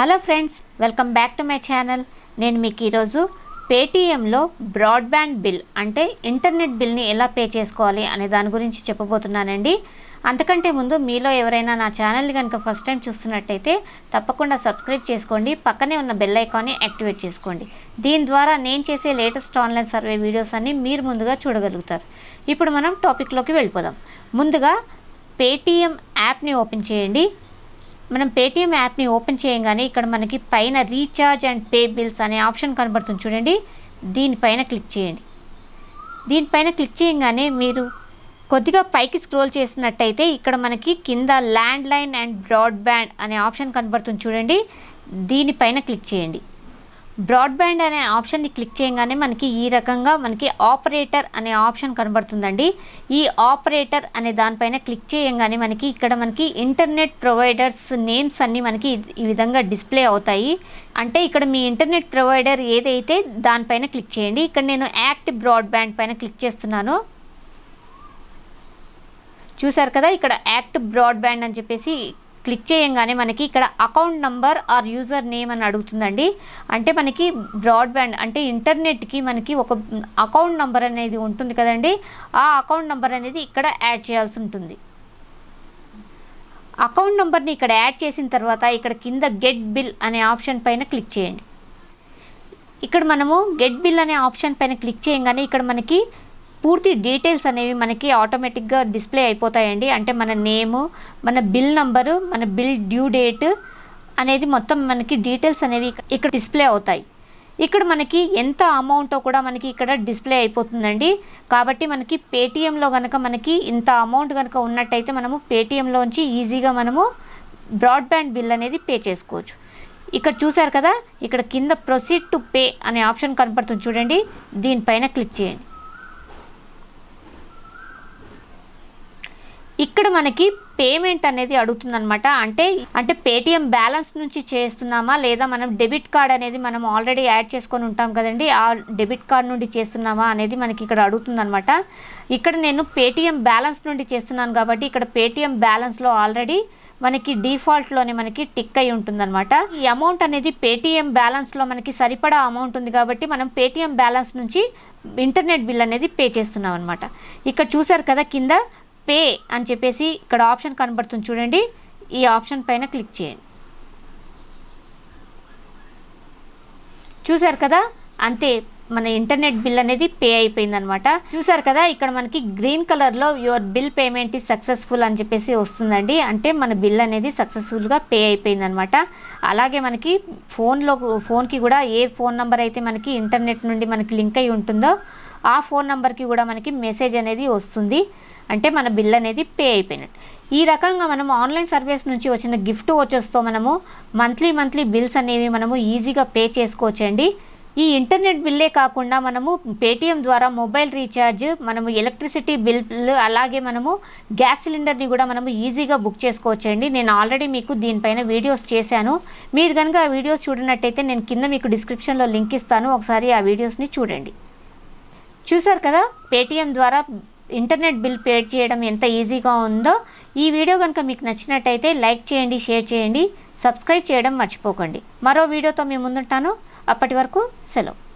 hello friends welcome back to my channel నేను మీకు ఈరోజు పేటీఎంలో బ్రాడ్బ్యాండ్ బిల్ అంటే ఇంటర్నెట్ బిల్ని ఎలా పే చేసుకోవాలి అనే దాని గురించి చెప్పబోతున్నానండి అంతకంటే ముందు మీలో ఎవరైనా నా ఛానల్ని కనుక ఫస్ట్ టైం చూస్తున్నట్టయితే తప్పకుండా సబ్స్క్రైబ్ చేసుకోండి పక్కనే ఉన్న బెల్ ఐకాన్ని యాక్టివేట్ చేసుకోండి దీని ద్వారా నేను చేసే లేటెస్ట్ ఆన్లైన్ సర్వే వీడియోస్ అన్ని మీరు ముందుగా చూడగలుగుతారు ఇప్పుడు మనం టాపిక్లోకి వెళ్ళిపోదాం ముందుగా పేటీఎం యాప్ని ఓపెన్ చేయండి మనం పేటీఎం యాప్ని ఓపెన్ చేయగానే ఇక్కడ మనకి పైన రీఛార్జ్ అండ్ పే బిల్స్ అనే ఆప్షన్ కనబడుతుంది చూడండి దీనిపైన క్లిక్ చేయండి దీనిపైన క్లిక్ చేయగానే మీరు కొద్దిగా పైకి స్క్రోల్ చేసినట్టయితే ఇక్కడ మనకి కింద ల్యాండ్ లైన్ అండ్ బ్రాడ్బ్యాండ్ అనే ఆప్షన్ కనబడుతుంది చూడండి దీనిపైన క్లిక్ చేయండి బ్రాడ్బ్యాండ్ అనే ఆప్షన్ని క్లిక్ చేయగానే మనకి ఈ రకంగా మనకి ఆపరేటర్ అనే ఆప్షన్ కనబడుతుందండి ఈ ఆపరేటర్ అనే దానిపైన క్లిక్ చేయగానే మనకి ఇక్కడ మనకి ఇంటర్నెట్ ప్రొవైడర్స్ నేమ్స్ అన్నీ మనకి ఈ విధంగా డిస్ప్లే అవుతాయి అంటే ఇక్కడ మీ ఇంటర్నెట్ ప్రొవైడర్ ఏదైతే దానిపైన క్లిక్ చేయండి ఇక్కడ నేను యాక్ట్ బ్రాడ్బ్యాండ్ పైన క్లిక్ చేస్తున్నాను చూసారు కదా ఇక్కడ యాక్ట్ బ్రాడ్బ్యాండ్ అని చెప్పేసి క్లిక్ చేయంగానే మనకి ఇక్కడ account number or user name అని అడుగుతుందండి అంటే మనకి బ్రాడ్బ్యాండ్ అంటే ఇంటర్నెట్కి మనకి ఒక అకౌంట్ నంబర్ అనేది ఉంటుంది కదండి ఆ అకౌంట్ నంబర్ అనేది ఇక్కడ యాడ్ చేయాల్సి ఉంటుంది అకౌంట్ నంబర్ని ఇక్కడ యాడ్ చేసిన తర్వాత ఇక్కడ కింద గెట్ బిల్ అనే ఆప్షన్ పైన క్లిక్ చేయండి ఇక్కడ మనము గెట్ బిల్ అనే ఆప్షన్ పైన క్లిక్ చేయగానే ఇక్కడ మనకి పూర్తి డీటెయిల్స్ అనేవి మనకి ఆటోమేటిక్గా డిస్ప్లే అయిపోతాయండి అంటే మన నేము మన బిల్ నంబరు మన బిల్ డ్యూ డేట్ అనేది మొత్తం మనకి డీటెయిల్స్ అనేవి ఇక్కడ డిస్ప్లే అవుతాయి ఇక్కడ మనకి ఎంత అమౌంటో కూడా మనకి ఇక్కడ డిస్ప్లే అయిపోతుందండి కాబట్టి మనకి పేటిఎంలో కనుక మనకి ఇంత అమౌంట్ కనుక ఉన్నట్టయితే మనము పేటిఎంలోంచి ఈజీగా మనము బ్రాడ్బ్యాండ్ బిల్ అనేది పే చేసుకోవచ్చు ఇక్కడ చూసారు కదా ఇక్కడ కింద ప్రొసీడ్ టు పే అనే ఆప్షన్ కనపడుతుంది చూడండి దీనిపైన క్లిక్ చేయండి ఇక్కడ మనకి పేమెంట్ అనేది అడుగుతుందనమాట అంటే అంటే పేటిఎం బ్యాలెన్స్ నుంచి చేస్తున్నామా లేదా మనం డెబిట్ కార్డ్ అనేది మనం ఆల్రెడీ యాడ్ చేసుకొని ఉంటాం కదండి ఆ డెబిట్ కార్డ్ నుండి చేస్తున్నామా అనేది మనకి ఇక్కడ అడుగుతుందనమాట ఇక్కడ నేను పేటిఎం బ్యాలెన్స్ నుండి చేస్తున్నాను కాబట్టి ఇక్కడ పేటిఎం బ్యాలెన్స్లో ఆల్రెడీ మనకి డిఫాల్ట్లోనే మనకి టిక్ అయి ఉంటుందన్నమాట ఈ అమౌంట్ అనేది పేటిఎం బ్యాలెన్స్లో మనకి సరిపడా అమౌంట్ ఉంది కాబట్టి మనం పేటిఎం బ్యాలెన్స్ నుంచి ఇంటర్నెట్ బిల్ అనేది పే చేస్తున్నాం అనమాట ఇక్కడ చూసారు కదా కింద పే అని చెప్పేసి ఇక్కడ ఆప్షన్ కనబడుతుంది చూడండి ఈ ఆప్షన్ పైన క్లిక్ చేయండి చూసారు కదా అంతే మన ఇంటర్నెట్ బిల్ అనేది పే అయిపోయిందనమాట చూసారు కదా ఇక్కడ మనకి గ్రీన్ కలర్లో your bill payment is successful అని చెప్పేసి వస్తుందండి అంటే మన బిల్ అనేది సక్సెస్ఫుల్గా పే అయిపోయిందనమాట అలాగే మనకి ఫోన్లో ఫోన్కి కూడా ఏ ఫోన్ నెంబర్ అయితే మనకి ఇంటర్నెట్ నుండి మనకి లింక్ అయి ఉంటుందో ఆ ఫోన్ నెంబర్కి కూడా మనకి మెసేజ్ అనేది వస్తుంది అంటే మన బిల్ అనేది పే అయిపోయినట్టు ఈ రకంగా మనము ఆన్లైన్ సర్వీస్ నుంచి వచ్చిన గిఫ్ట్ వచ్చేస్తూ మనము మంత్లీ మంత్లీ బిల్స్ అనేవి మనము ఈజీగా పే చేసుకోవచ్చండి ఈ ఇంటర్నెట్ బిల్లే కాకుండా మనము పేటిఎం ద్వారా మొబైల్ రీఛార్జ్ మనము ఎలక్ట్రిసిటీ బిల్లు అలాగే మనము గ్యాస్ సిలిండర్ని కూడా మనము ఈజీగా బుక్ చేసుకోవచ్చండి నేను ఆల్రెడీ మీకు దీనిపైన వీడియోస్ చేశాను మీరు కనుక ఆ వీడియోస్ చూడనట్టయితే నేను కింద మీకు డిస్క్రిప్షన్లో లింక్ ఇస్తాను ఒకసారి ఆ వీడియోస్ని చూడండి చూసారు కదా పేటీఎం ద్వారా ఇంటర్నెట్ బిల్ పే చేయడం ఎంత ఈజీగా ఉందో ఈ వీడియో కనుక మీకు నచ్చినట్టయితే లైక్ చేయండి షేర్ చేయండి సబ్స్క్రైబ్ చేయడం మర్చిపోకండి మరో వీడియోతో మేము ముందుంటాను అప్పటి వరకు సెలవు